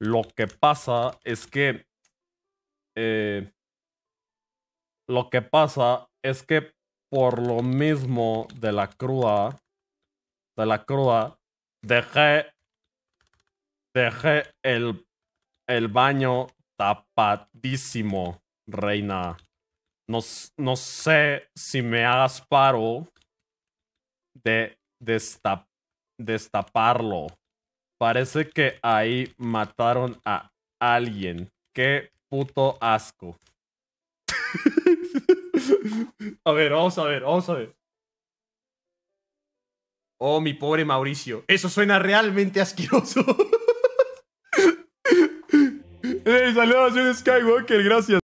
Lo que pasa es que. Eh, lo que pasa es que por lo mismo de la cruda. De la cruda. Dejé. Dejé el. El baño tapadísimo, reina. No, sé si me hagas paro de destap, destaparlo. Parece que ahí mataron a alguien. Qué puto asco. a ver, vamos a ver, vamos a ver. Oh, mi pobre Mauricio. Eso suena realmente asqueroso. hey, eh, saludos, soy Skywalker, gracias.